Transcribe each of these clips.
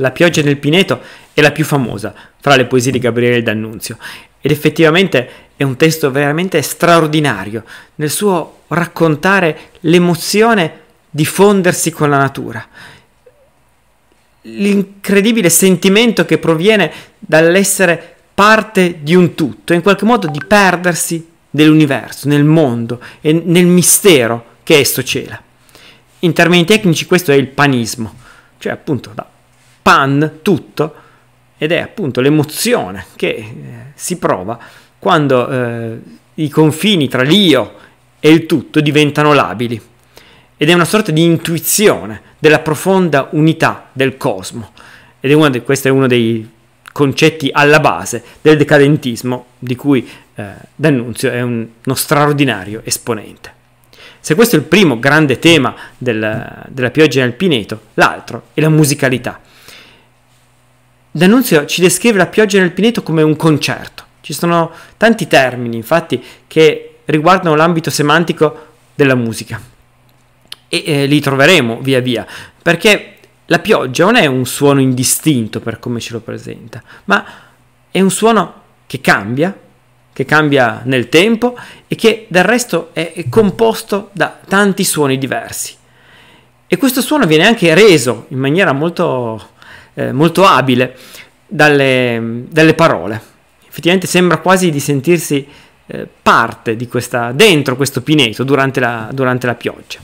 La pioggia nel Pineto è la più famosa fra le poesie di Gabriele D'Annunzio ed effettivamente è un testo veramente straordinario nel suo raccontare l'emozione di fondersi con la natura, l'incredibile sentimento che proviene dall'essere parte di un tutto, in qualche modo di perdersi nell'universo, nel mondo e nel mistero che esso cela. In termini tecnici questo è il panismo, cioè appunto da pan, tutto, ed è appunto l'emozione che eh, si prova quando eh, i confini tra l'io e il tutto diventano labili. Ed è una sorta di intuizione della profonda unità del cosmo. Ed è uno de- questo è uno dei concetti alla base del decadentismo, di cui eh, D'Annunzio è un, uno straordinario esponente. Se questo è il primo grande tema del, della pioggia nel Pineto, l'altro è la musicalità D'Annunzio ci descrive la pioggia nel Pineto come un concerto. Ci sono tanti termini, infatti, che riguardano l'ambito semantico della musica. E eh, li troveremo via via, perché la pioggia non è un suono indistinto per come ce lo presenta, ma è un suono che cambia, che cambia nel tempo e che del resto è, è composto da tanti suoni diversi. E questo suono viene anche reso in maniera molto eh, molto abile dalle, dalle, parole. Effettivamente sembra quasi di sentirsi eh, parte di questa, dentro questo pineto durante la, durante la pioggia.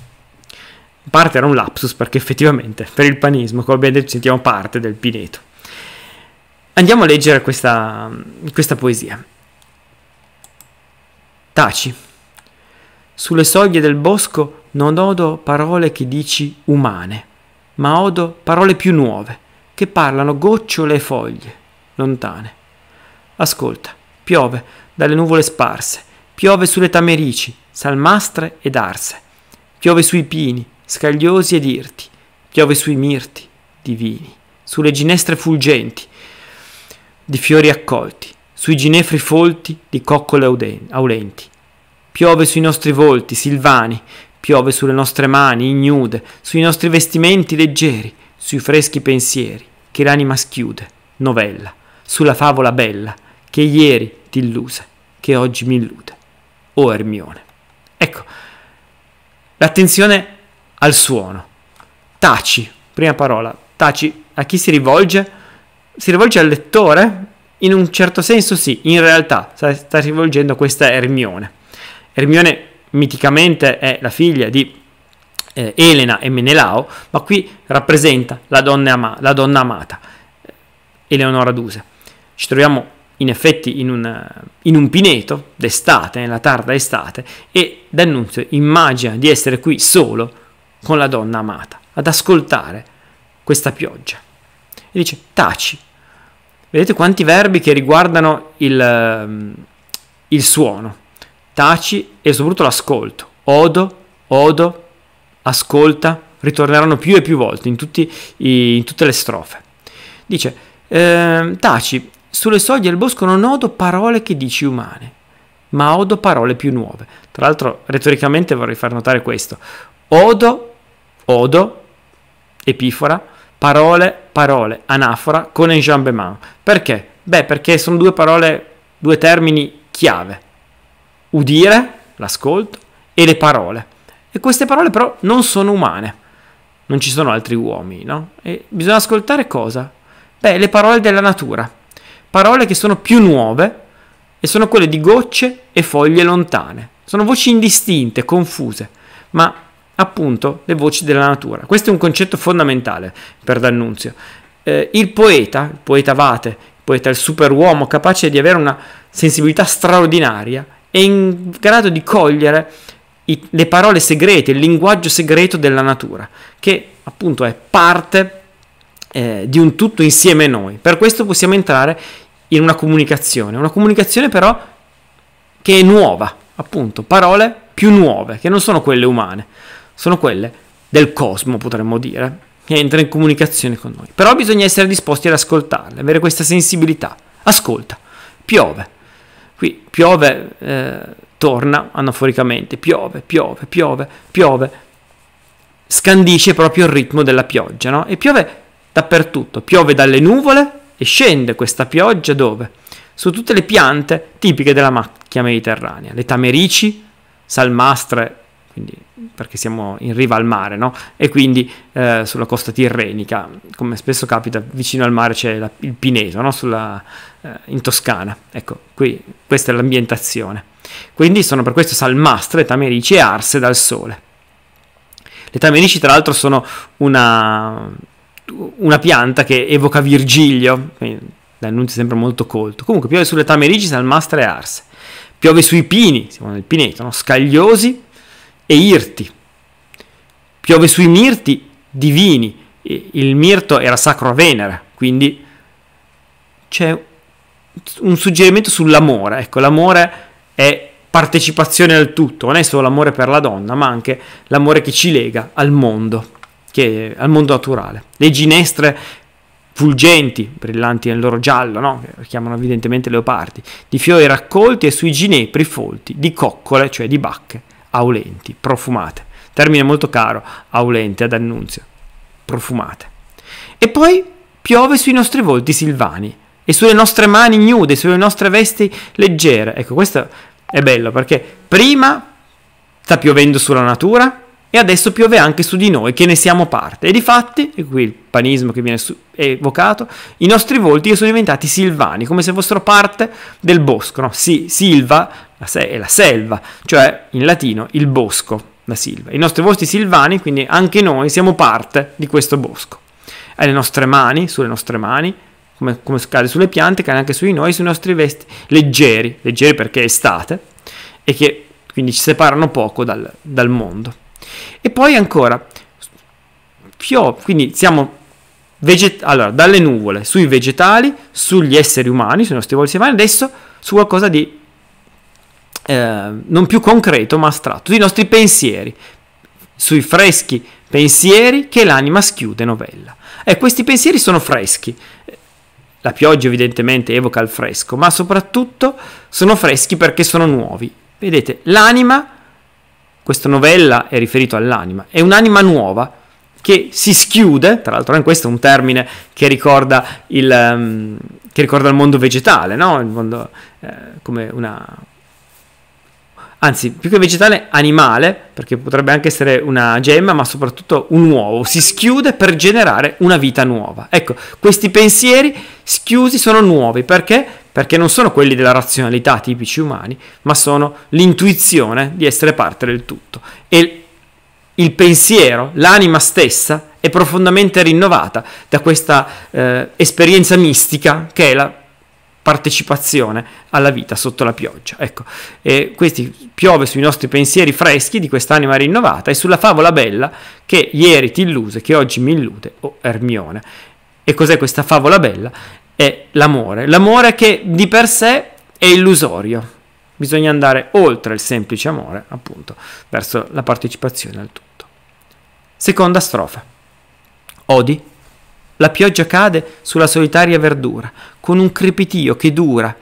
In parte era un lapsus perché effettivamente per il panismo, come abbiamo detto, sentiamo parte del pineto. Andiamo a leggere questa, questa poesia. Taci. Sulle soglie del bosco non odo parole che dici umane, ma odo parole più nuove, che parlano gocciole e foglie, lontane. Ascolta, piove dalle nuvole sparse, piove sulle tamerici, salmastre ed arse, piove sui pini, scagliosi ed irti, piove sui mirti, divini, sulle ginestre fulgenti, di fiori accolti, sui ginefri folti di coccole aulenti. Piove sui nostri volti, silvani, piove sulle nostre mani ignude, sui nostri vestimenti leggeri, sui freschi pensieri che l'anima schiude, novella, sulla favola bella, che ieri ti illuse, che oggi mi illude. O oh Ermione. Ecco, l'attenzione al suono. Taci, prima parola, taci a chi si rivolge? Si rivolge al lettore? In un certo senso sì, in realtà sta, sta rivolgendo a questa Ermione. Ermione miticamente è la figlia di eh, Elena e Menelao, ma qui rappresenta la donna, ama la donna amata, eh, Eleonora Duse. Ci troviamo in effetti in un, eh, in un pineto d'estate, nella tarda estate, e D'Annunzio immagina di essere qui solo con la donna amata, ad ascoltare questa pioggia. E dice, taci. Vedete quanti verbi che riguardano il, ehm, il suono. Taci e soprattutto l'ascolto. Odo, odo, ascolta ritorneranno più e più volte in, tutti, in tutte le strofe. Dice, ehm, taci, sulle soglie del bosco non odo parole che dici umane, ma odo parole più nuove. Tra l'altro, retoricamente vorrei far notare questo. Odo, odo, epifora, parole, parole, anafora, con enjambement. Perché? Beh, perché sono due parole, due termini chiave. Udire, l'ascolto, e le parole. E queste parole però non sono umane, non ci sono altri uomini, no? E bisogna ascoltare cosa? Beh, le parole della natura, parole che sono più nuove e sono quelle di gocce e foglie lontane, sono voci indistinte, confuse, ma appunto le voci della natura. Questo è un concetto fondamentale per D'Annunzio. Eh, il poeta, il poeta Vate, il poeta il superuomo capace di avere una sensibilità straordinaria, è in grado di cogliere i, le parole segrete, il linguaggio segreto della natura, che appunto è parte eh, di un tutto insieme a noi. Per questo possiamo entrare in una comunicazione, una comunicazione però che è nuova, appunto, parole più nuove, che non sono quelle umane, sono quelle del cosmo, potremmo dire, che entra in comunicazione con noi. Però bisogna essere disposti ad ascoltarle, avere questa sensibilità. Ascolta, piove. Qui piove... Eh, torna anaforicamente, piove, piove, piove, piove, scandisce proprio il ritmo della pioggia, no? E piove dappertutto, piove dalle nuvole e scende questa pioggia dove? Su tutte le piante tipiche della macchia mediterranea, le tamerici, salmastre quindi, perché siamo in riva al mare, no? E quindi eh, sulla costa tirrenica, come spesso capita, vicino al mare c'è la, il Pineto, no? Sulla, eh, in Toscana. Ecco, qui, questa è l'ambientazione. Quindi sono per questo salmastre, tamerici e arse dal sole. Le tamerici, tra l'altro, sono una, una pianta che evoca Virgilio, l'annunzio sempre molto colto. Comunque piove sulle tamerici, salmastre e arse. Piove sui pini, siamo nel pineto, no? scagliosi e irti. Piove sui mirti divini, il mirto era sacro a Venere, quindi c'è un suggerimento sull'amore, ecco, l'amore è partecipazione al tutto, non è solo l'amore per la donna, ma anche l'amore che ci lega al mondo, che, al mondo naturale. Le ginestre fulgenti, brillanti nel loro giallo, no? che chiamano evidentemente leopardi, di fiori raccolti e sui ginepri folti di coccole, cioè di bacche aulenti, profumate. Termine molto caro, aulente ad annunzio, profumate. E poi piove sui nostri volti silvani e sulle nostre mani nude, sulle nostre vesti leggere. Ecco, questo è bello perché prima sta piovendo sulla natura, e adesso piove anche su di noi che ne siamo parte. E di fatti, e qui il panismo che viene evocato, i nostri volti sono diventati silvani, come se fossero parte del bosco, no? Si, silva è la selva, cioè in latino il bosco, la silva. I nostri volti silvani, quindi anche noi siamo parte di questo bosco. le nostre mani, sulle nostre mani, come, come cade sulle piante, cade anche su di noi, sui nostri vesti leggeri, leggeri perché è estate, e che quindi ci separano poco dal, dal mondo. E poi ancora, Fio, quindi siamo veget- allora, dalle nuvole sui vegetali, sugli esseri umani, sui nostri volti umani, adesso su qualcosa di eh, non più concreto ma astratto, sui nostri pensieri, sui freschi pensieri che l'anima schiude novella. E questi pensieri sono freschi. La pioggia evidentemente evoca il fresco, ma soprattutto sono freschi perché sono nuovi. Vedete, l'anima questa novella è riferito all'anima, è un'anima nuova che si schiude, tra l'altro anche eh, questo è un termine che ricorda il, um, che ricorda il mondo vegetale, no? il mondo eh, come una... anzi più che vegetale animale, perché potrebbe anche essere una gemma, ma soprattutto un uovo, si schiude per generare una vita nuova. Ecco, questi pensieri schiusi sono nuovi perché? perché non sono quelli della razionalità tipici umani, ma sono l'intuizione di essere parte del tutto. E il pensiero, l'anima stessa, è profondamente rinnovata da questa eh, esperienza mistica che è la partecipazione alla vita sotto la pioggia. Ecco, e questi piove sui nostri pensieri freschi di quest'anima rinnovata e sulla favola bella che ieri ti illuse, che oggi mi illude, o oh Ermione. E cos'è questa favola bella? è l'amore. L'amore che di per sé è illusorio. Bisogna andare oltre il semplice amore, appunto, verso la partecipazione al tutto. Seconda strofa. Odi. La pioggia cade sulla solitaria verdura, con un crepitio che dura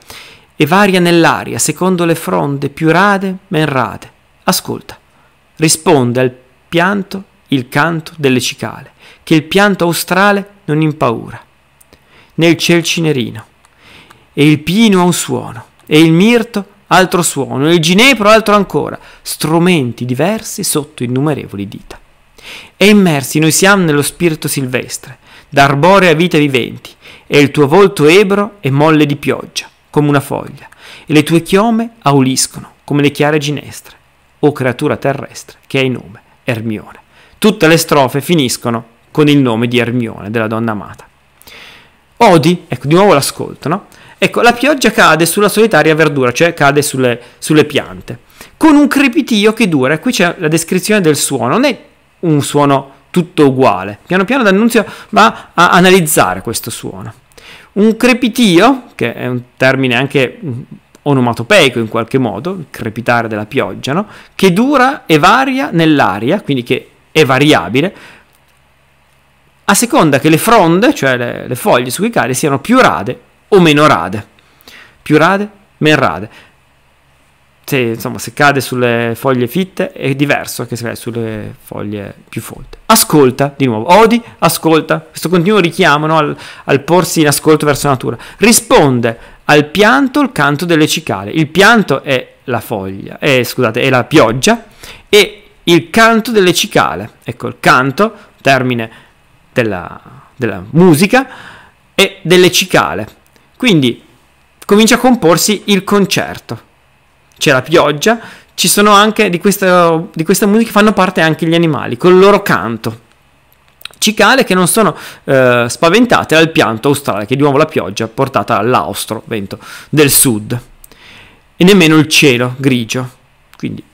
e varia nell'aria secondo le fronde più rade men rade. Ascolta. Risponde al pianto il canto delle cicale, che il pianto australe non impaura nel ciel cinerino, e il pino ha un suono, e il mirto altro suono, e il ginepro altro ancora, strumenti diversi sotto innumerevoli dita. E immersi noi siamo nello spirito silvestre, d'arborea vita viventi, e il tuo volto ebro è molle di pioggia, come una foglia, e le tue chiome auliscono, come le chiare ginestre, o creatura terrestre che hai nome, Ermione. Tutte le strofe finiscono con il nome di Ermione, della donna amata. Odi, ecco di nuovo l'ascolto, no? Ecco, la pioggia cade sulla solitaria verdura, cioè cade sulle, sulle piante, con un crepitio che dura. E qui c'è la descrizione del suono, non è un suono tutto uguale. Piano piano D'Annunzio va a analizzare questo suono. Un crepitio, che è un termine anche onomatopeico in qualche modo, il crepitare della pioggia, no? che dura e varia nell'aria, quindi che è variabile, a seconda che le fronde, cioè le, le foglie su cui cade, siano più rade o meno rade. Più rade, meno rade. Se, insomma, se cade sulle foglie fitte è diverso che se cade sulle foglie più folte. Ascolta, di nuovo, odi, ascolta, questo continuo richiamo no, al, al porsi in ascolto verso la natura. Risponde al pianto il canto delle cicale. Il pianto è la foglia, eh, scusate, è la pioggia e il canto delle cicale. Ecco, il canto, termine della, della musica e delle cicale. Quindi comincia a comporsi il concerto. C'è la pioggia, ci sono anche di questa, di questa musica fanno parte anche gli animali con il loro canto. Cicale che non sono eh, spaventate dal pianto australe, che di nuovo la pioggia portata all'austro vento del sud, e nemmeno il cielo grigio. Quindi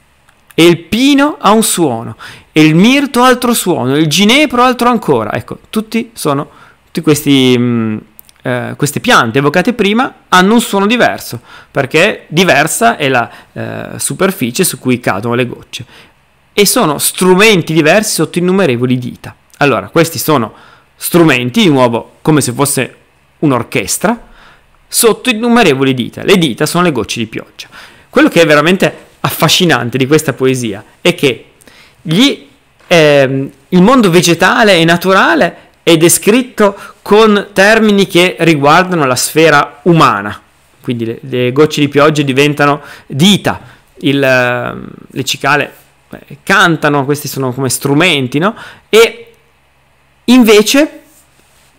e il pino ha un suono, e il mirto altro suono, il ginepro altro ancora. Ecco, tutti sono, tutti questi, mh, mm, eh, queste piante evocate prima hanno un suono diverso, perché diversa è la eh, superficie su cui cadono le gocce. E sono strumenti diversi sotto innumerevoli dita. Allora, questi sono strumenti, di nuovo come se fosse un'orchestra, sotto innumerevoli dita. Le dita sono le gocce di pioggia. Quello che è veramente affascinante di questa poesia è che gli, eh, il mondo vegetale e naturale è descritto con termini che riguardano la sfera umana, quindi le, le gocce di pioggia diventano dita, il, ehm, le cicale eh, cantano, questi sono come strumenti, no? E invece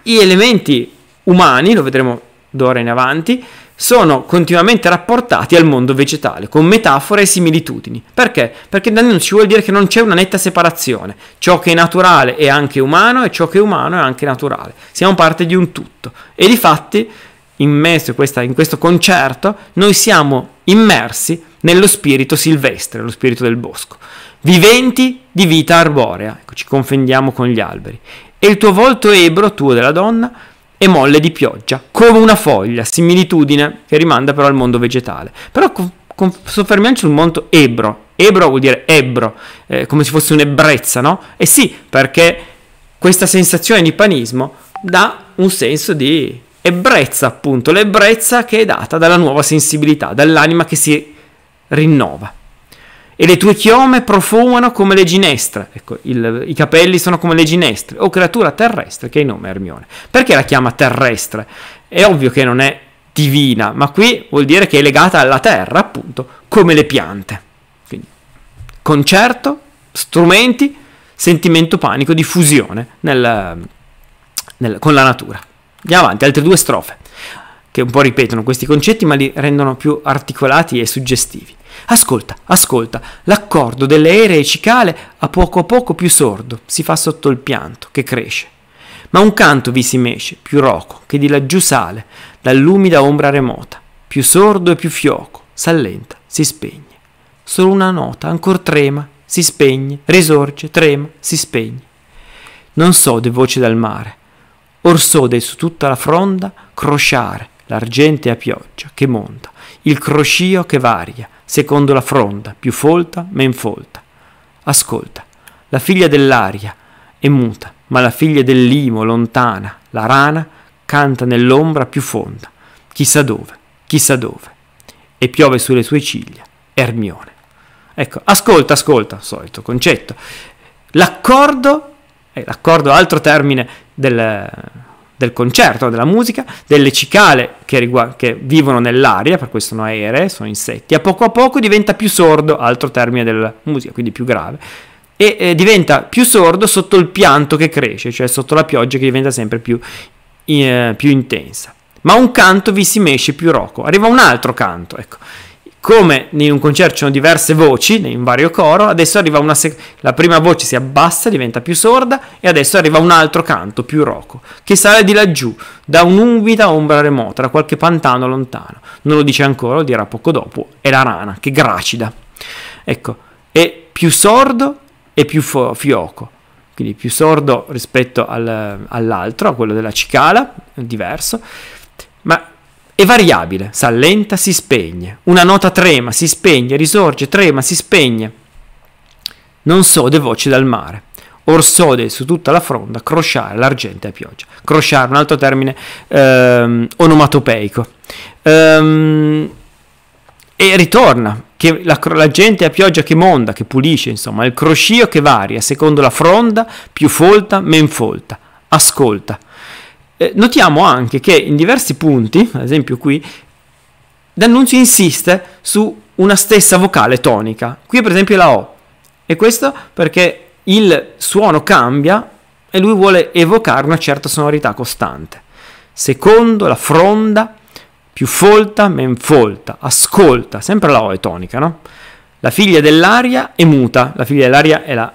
gli elementi umani, lo vedremo d'ora in avanti, sono continuamente rapportati al mondo vegetale, con metafore e similitudini. Perché? Perché da non ci vuol dire che non c'è una netta separazione. Ciò che è naturale è anche umano e ciò che è umano è anche naturale. Siamo parte di un tutto. E di fatti, in, in questo concerto, noi siamo immersi nello spirito silvestre, lo spirito del bosco. Viventi di vita arborea, ecco, ci confondiamo con gli alberi. E il tuo volto ebro, tuo della donna, e molle di pioggia, come una foglia, similitudine che rimanda però al mondo vegetale. Però soffermiamoci sul mondo Ebro. Ebro vuol dire ebro, eh, come se fosse un'ebbrezza, no? E eh sì, perché questa sensazione di panismo dà un senso di ebbrezza, appunto, l'ebbrezza che è data dalla nuova sensibilità, dall'anima che si rinnova e le tue chiome profumano come le ginestre. Ecco, il, i capelli sono come le ginestre. O creatura terrestre, che è il nome Ermione. Perché la chiama terrestre? È ovvio che non è divina, ma qui vuol dire che è legata alla terra, appunto, come le piante. Quindi, concerto, strumenti, sentimento panico diffusione nel, nel, con la natura. Andiamo avanti, altre due strofe, che un po' ripetono questi concetti, ma li rendono più articolati e suggestivi. Ascolta, ascolta, l'accordo delle ere e cicale a poco a poco più sordo si fa sotto il pianto che cresce. Ma un canto vi si mesce, più roco, che di laggiù sale, dall'umida ombra remota, più sordo e più fioco, s'allenta, si spegne. Solo una nota, ancor trema, si spegne, risorge, trema, si spegne. Non so de voce dal mare, or so de su tutta la fronda crociare l'argente a pioggia che monta, il croscio che varia, secondo la fronda, più folta, men folta. Ascolta, la figlia dell'aria è muta, ma la figlia del limo, lontana, la rana, canta nell'ombra più fonda, chissà dove, chissà dove. E piove sulle sue ciglia, Ermione. Ecco, ascolta, ascolta, solito concetto. L'accordo, eh, l'accordo, altro termine del, del concerto, della musica, delle cicale che, rigu- che vivono nell'aria, per questo sono aeree, sono insetti, a poco a poco diventa più sordo, altro termine della musica, quindi più grave, e eh, diventa più sordo sotto il pianto che cresce, cioè sotto la pioggia che diventa sempre più, eh, più intensa. Ma un canto vi si mesce più roco, arriva un altro canto, ecco come in un concerto ci sono diverse voci, in vario coro, adesso arriva una sec- la prima voce si abbassa, diventa più sorda e adesso arriva un altro canto più roco, che sale di laggiù, da un'umida ombra remota, da qualche pantano lontano. Non lo dice ancora, lo dirà poco dopo, è la rana che gracida. Ecco, è più sordo e più fo- fioco, quindi più sordo rispetto al, all'altro, a quello della cicala, diverso è variabile, allenta, si spegne. Una nota trema, si spegne, risorge, trema, si spegne. Non sode voce dal mare. Or sode su tutta la fronda, crociare l'argente a pioggia. Crociare, un altro termine ehm, onomatopeico. Ehm, e ritorna, che la, la, gente a pioggia che monda, che pulisce, insomma, il croscio che varia secondo la fronda, più folta, men folta. Ascolta, eh, notiamo anche che in diversi punti, ad esempio qui, D'Annunzio insiste su una stessa vocale tonica. Qui per esempio la O. E questo perché il suono cambia e lui vuole evocare una certa sonorità costante. Secondo la fronda, più folta, men folta, ascolta, sempre la O è tonica, no? La figlia dell'aria è muta, la figlia dell'aria è la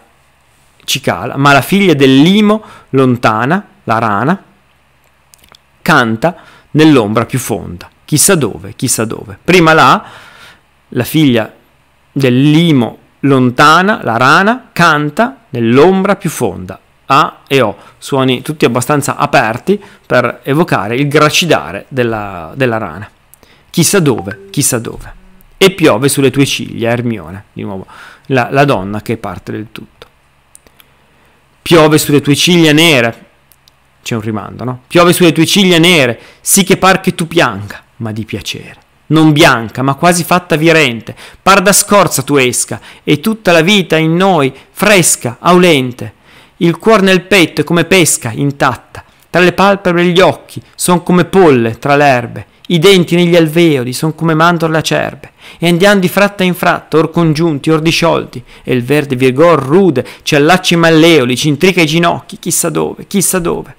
cicala, ma la figlia del limo lontana, la rana, canta nell'ombra più fonda, chissà dove, chissà dove. Prima là, la figlia del limo lontana, la rana, canta nell'ombra più fonda, A e O, suoni tutti abbastanza aperti per evocare il gracidare della, della rana. Chissà dove, chissà dove. E piove sulle tue ciglia, Ermione, di nuovo, la, la donna che parte del tutto. Piove sulle tue ciglia nere, c'è un rimando, no? Piove sulle tue ciglia nere, sì che par che tu pianga, ma di piacere. Non bianca, ma quasi fatta virente, par da scorza tu esca, e tutta la vita in noi, fresca, aulente. Il cuor nel petto è come pesca, intatta, tra le palpebre e gli occhi, son come polle tra le erbe, i denti negli alveoli son come mandorle acerbe, e andiamo di fratta in fratta, or congiunti, or disciolti, e il verde virgor rude ci allaccia i malleoli, ci intrica i ginocchi, chissà dove, chissà dove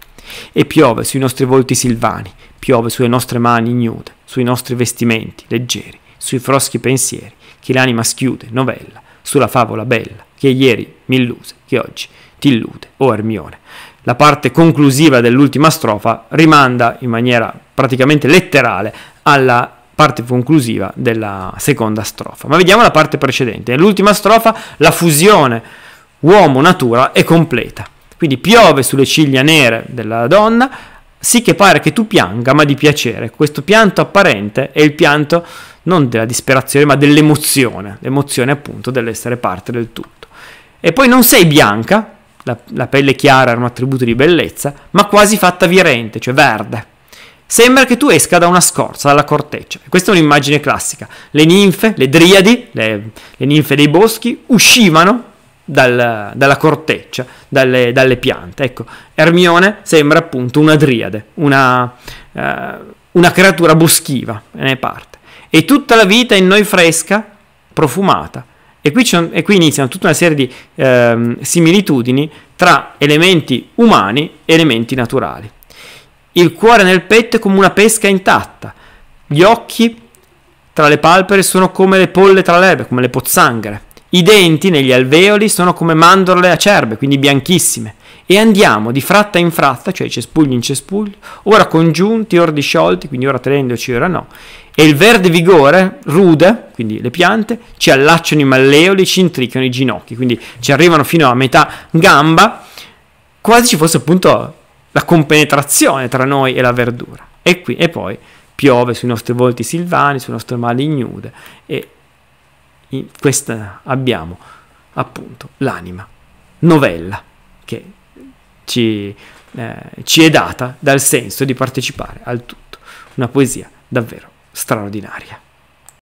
e piove sui nostri volti silvani, piove sulle nostre mani ignude, sui nostri vestimenti leggeri, sui froschi pensieri che l'anima schiude, novella, sulla favola bella che ieri mi illuse, che oggi ti illude, o oh Ermione. La parte conclusiva dell'ultima strofa rimanda in maniera praticamente letterale alla parte conclusiva della seconda strofa. Ma vediamo la parte precedente. Nell'ultima strofa la fusione uomo-natura è completa. Quindi piove sulle ciglia nere della donna, sì che pare che tu pianga, ma di piacere. Questo pianto apparente è il pianto non della disperazione, ma dell'emozione, l'emozione appunto dell'essere parte del tutto. E poi non sei bianca, la, la pelle chiara era un attributo di bellezza, ma quasi fatta virente, cioè verde. Sembra che tu esca da una scorza, dalla corteccia. Questa è un'immagine classica. Le ninfe, le driadi, le, le ninfe dei boschi, uscivano dal, dalla corteccia, dalle, dalle, piante. Ecco, Ermione sembra appunto una driade, una, uh, una creatura boschiva, eh, ne parte. E tutta la vita in noi fresca, profumata. E qui, e qui iniziano tutta una serie di uh, similitudini tra elementi umani e elementi naturali. Il cuore nel petto è come una pesca intatta. Gli occhi tra le palpebre sono come le polle tra l'erba, come le pozzanghere. I denti negli alveoli sono come mandorle acerbe, quindi bianchissime. E andiamo di fratta in fratta, cioè cespuglio in cespuglio, ora congiunti, ora disciolti, quindi ora tenendoci, ora no. E il verde vigore, rude, quindi le piante, ci allacciano i malleoli, ci intricano i ginocchi, quindi ci arrivano fino a metà gamba, quasi ci fosse appunto la compenetrazione tra noi e la verdura. E, qui, e poi piove sui nostri volti silvani, sulle nostre mani ignude e in questa abbiamo appunto l'anima novella che ci, eh, ci è data dal senso di partecipare al tutto. Una poesia davvero straordinaria.